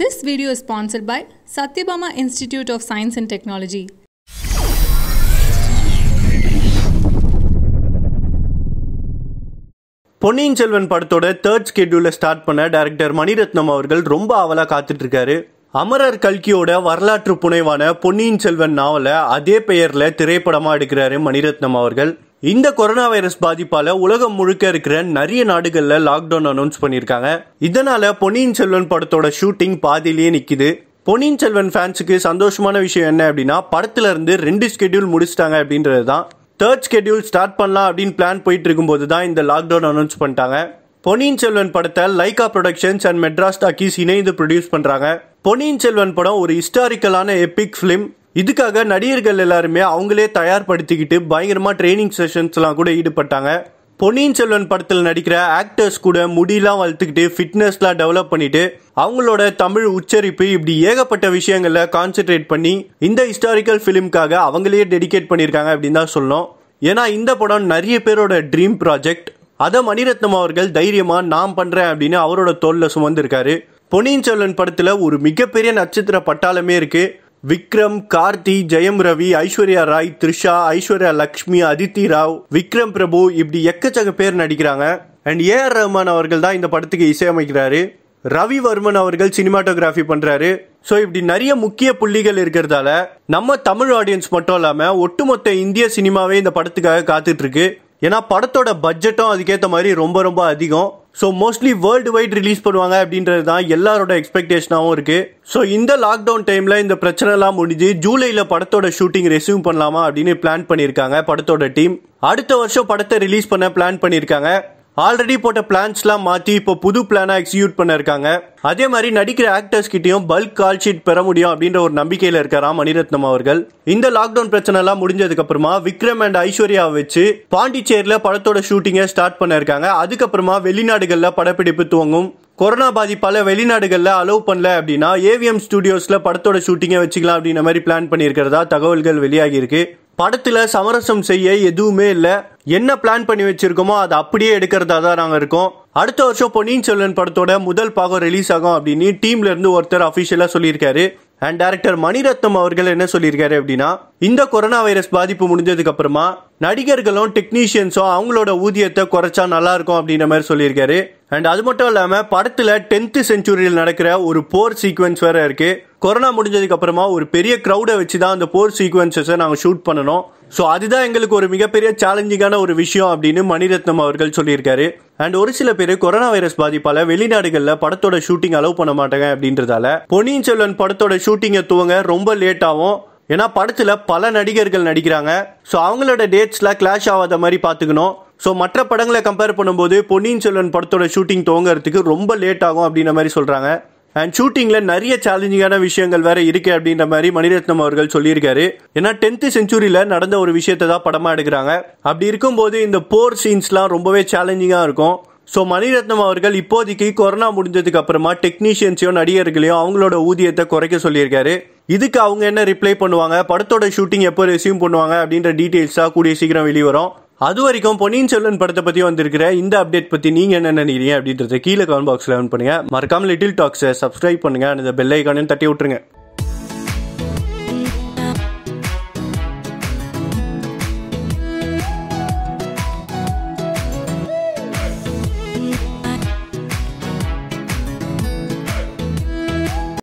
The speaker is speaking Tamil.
This video is sponsored by Satyabama Institute of Science and Technology. Ponniyin Selvan படத்தோட தேர்ட் ஸ்கெட்யூல ஸ்டார்ட் பண்ண டைரக்டர் மணிரத்னம் அவர்கள் ரொம்ப ஆவலாக இருக்காரு அமரர் கல்கியோட வரலாற்று புனைவான பொன்னியின் செல்வன் நாவலை அதே பெயரில் திரைப்படமாக எடுக்கிறாரு மணிரத்னம் அவர்கள் இந்த கொரோனா வைரஸ் பாதிப்பால உலகம் முழுக்க இருக்கிற நிறைய நாடுகள்ல லாக்டவுன் அனௌன்ஸ் பண்ணியிருக்காங்க இதனால பொன்னியின் செல்வன் படத்தோட ஷூட்டிங் பாதியிலேயே நிக்குது பொன்னியின் செல்வன் ஃபேன்ஸுக்கு சந்தோஷமான விஷயம் என்ன அப்படின்னா படத்துல இருந்து ரெண்டு ஸ்கெடியூல் முடிச்சிட்டாங்க அப்படின்றது தான் தேர்ட் ஸ்கெடியூல் ஸ்டார்ட் பண்ணலாம் அப்படின்னு பிளான் போயிட்டு இருக்கும்போது தான் இந்த லாக்டவுன் அனௌன்ஸ் பண்ணிட்டாங்க பொன்னியின் செல்வன் படத்தை Lyca productions and Madras Talkies இணைந்து ப்ரொடியூஸ் பண்றாங்க பொன்னியின் செல்வன் படம் ஒரு ஹிஸ்டாரிக்கலான எபிக் ஃபிலிம் இதுக்காக நடிகர்கள் எல்லாருமே அவங்களே தயார்படுத்திக்கிட்டு பயங்கரமாக ட்ரைனிங் செஷன்ஸ்லாம் கூட ஈடுபட்டாங்க பொன்னியின் செல்வன் படத்தில் நடிக்கிற ஆக்டர்ஸ் கூட முடியெல்லாம் வளர்த்துக்கிட்டு ஃபிட்னஸ்லாம் டெவலப் பண்ணிட்டு அவங்களோட தமிழ் உச்சரிப்பு இப்படி ஏகப்பட்ட விஷயங்களை கான்சென்ட்ரேட் பண்ணி இந்த ஹிஸ்டாரிக்கல் ஃபிலிம்காக அவங்களே டெடிகேட் பண்ணியிருக்காங்க அப்படின்னு தான் சொல்லணும் ஏன்னா இந்த படம் நிறைய பேரோட ட்ரீம் ப்ராஜெக்ட் அதை மணிரத்னம் அவர்கள் தைரியமாக நான் பண்ணுறேன் அப்படின்னு அவரோட தோல்ல சுமந்திருக்காரு பொன்னியின் செல்வன் படத்தில் ஒரு மிகப்பெரிய நட்சத்திர பட்டாளமே இருக்குது விக்ரம் கார்த்தி ஜெயம் ரவி ஐஸ்வர்யா ராய் த்ரிஷா ஐஸ்வர்யா லக்ஷ்மி அதித்தி ராவ் விக்ரம் பிரபு இப்படி எக்கச்சக்க பேர் நடிக்கிறாங்க அண்ட் ஏ ஆர் ரஹ்மான் அவர்கள் தான் இந்த படத்துக்கு இசையமைக்கிறாரு ரவிவர்மன் அவர்கள் சினிமாட்டோகிராஃபி பண்ணுறாரு ஸோ இப்படி நிறைய முக்கிய புள்ளிகள் இருக்கிறதால நம்ம தமிழ் ஆடியன்ஸ் மட்டும் இல்லாமல் ஒட்டுமொத்த இந்திய சினிமாவே இந்த படத்துக்காக இருக்கு ஏன்னா படத்தோட பட்ஜெட்டும் அதுக்கேற்ற மாதிரி ரொம்ப ரொம்ப அதிகம் so mostly world wide release பண்ணுவாங்க அப்படின்றது தான் எல்லாரோட எக்ஸ்பெக்டேஷனாகவும் இருக்குது ஸோ இந்த லாக்டவுன் டைமில் இந்த பிரச்சனைலாம் முடிஞ்சு ஜூலையில் படத்தோட ஷூட்டிங் ரெசியூம் பண்ணலாமா அப்படின்னு பிளான் பண்ணியிருக்காங்க படத்தோட டீம் அடுத்த வருஷம் படத்தை ரிலீஸ் பண்ண பிளான் பண்ணியிருக்காங்க ஆல்ரெடி போட்ட பிளான்ஸ்லாம் மாற்றி இப்போ புது பிளானாக எக்ஸிக்யூட் பண்ணியிருக்காங்க அதே மாதிரி நடிக்கிற ஆக்டர்ஸ் கிட்டேயும் பல்க் கால் ஷீட் பெற முடியும் அப்படின்ற ஒரு நம்பிக்கையில் இருக்கிறார் மணிரத்னம் அவர்கள் இந்த லாக்டவுன் பிரச்சனைலாம் முடிஞ்சதுக்கு அப்புறமா விக்ரம் அண்ட் ஐஸ்வர்யா வச்சு பாண்டிச்சேரியில் படத்தோட ஷூட்டிங்கை ஸ்டார்ட் பண்ணியிருக்காங்க அதுக்கப்புறமா வெளிநாடுகளில் படப்பிடிப்பு துவங்கும் கொரோனா பாதிப்பால வெளிநாடுகளில் அலோவ் பண்ணல அப்படின்னா ஏவிஎம் ஸ்டுடியோஸில் படத்தோட ஷூட்டிங்கை வச்சுக்கலாம் அப்படின்ற மாதிரி பிளான் பண்ணியிருக்கிறதா தகவல்கள் வெளியாகியிருக்கு படத்தில் சமரசம் செய்ய எதுவுமே இல்லை என்ன பிளான் பண்ணி வச்சிருக்கோமோ அதை அப்படியே எடுக்கிறதா தான் நாங்கள் இருக்கோம் அடுத்த வருஷம் பொன்னியின் செல்வன் படத்தோட முதல் பாகம் ரிலீஸ் ஆகும் அப்படின்னு டீம்ல இருந்து ஒருத்தர் அபிஷியலா சொல்லியிருக்காரு அண்ட் டேரக்டர் மணிரத்னம் அவர்கள் என்ன சொல்லியிருக்காரு அப்படின்னா இந்த கொரோனா வைரஸ் பாதிப்பு முடிஞ்சதுக்கு அப்புறமா நடிகர்களும் டெக்னீஷியன்ஸும் அவங்களோட ஊதியத்தை குறைச்சா நல்லா இருக்கும் அப்படின்ற மாதிரி சொல்லியிருக்காரு அண்ட் அது மட்டும் இல்லாமல் படத்தில் டென்த்து செஞ்சுரியில் நடக்கிற ஒரு போர் சீக்வன்ஸ் வேற இருக்கு கொரோனா முடிஞ்சதுக்கு அப்புறமா ஒரு பெரிய க்ரௌடை வச்சு தான் அந்த போர் சீக்வன்சஸை நாங்கள் ஷூட் பண்ணணும் ஸோ அதுதான் எங்களுக்கு ஒரு மிகப்பெரிய சேலஞ்சிங்கான ஒரு விஷயம் அப்படின்னு மணிரத்னம் அவர்கள் சொல்லியிருக்காரு அண்ட் ஒரு சில பேர் கொரோனா வைரஸ் பாதிப்பால் வெளிநாடுகளில் படத்தோட ஷூட்டிங் அலோவ் பண்ண மாட்டாங்க அப்படின்றதால பொன்னியின் செல்வன் படத்தோட ஷூட்டிங்கை துவங்க ரொம்ப லேட் ஆகும் ஏன்னா படத்தில் பல நடிகர்கள் நடிக்கிறாங்க ஸோ அவங்களோட டேட்ஸ்லாம் கிளாஷ் ஆகாத மாதிரி பார்த்துக்கணும் ஸோ மற்ற படங்களை கம்பேர் பண்ணும்போது பொன்னியின் செல்வன் படத்தோட ஷூட்டிங் துவங்கிறதுக்கு ரொம்ப லேட் ஆகும் அப்படின்ற மாதிரி சொல்கிறாங்க அண்ட் ஷூட்டிங்கில் நிறைய சேலஞ்சிங்கான விஷயங்கள் வேற இருக்கு அப்படின்ற மாதிரி மணிரத்னம் அவர்கள் சொல்லியிருக்காரு ஏன்னா டென்த் செஞ்சுரியில் நடந்த ஒரு விஷயத்தை தான் படமாக எடுக்கிறாங்க அப்படி இருக்கும்போது இந்த போர் சீன்ஸ்லாம் ரொம்பவே சேலஞ்சிங்காக இருக்கும் ஸோ மணிரத்னம் அவர்கள் இப்போதைக்கு கொரோனா முடிஞ்சதுக்கு அப்புறமா டெக்னீஷியன்ஸையும் நடிகர்களையும் அவங்களோட ஊதியத்தை குறைக்க சொல்லியிருக்காரு இதுக்கு அவங்க என்ன ரிப்ளை பண்ணுவாங்க படத்தோட ஷூட்டிங் எப்போ ரெசியூம் பண்ணுவாங்க அப்படின்ற டீட்டெயில்ஸாக கூடிய சீக்கிரம் வெளிவரும் அது வரைக்கும் பொன்னியின் செல்வன் படத்தை பற்றி வந்திருக்கிற இந்த அப்டேட் பற்றி நீங்கள் என்ன நினைக்கிறீங்க அப்படின்றத கீழே கமெண்ட் பாக்ஸில் பண்ணுங்கள் மறக்காமல் லிட்டில் டாக்ஸை சப்ஸ்கிரைப் பண்ணுங்க அந்த பெல் ஐக்கானையும் தட்டி விட்டுருங்க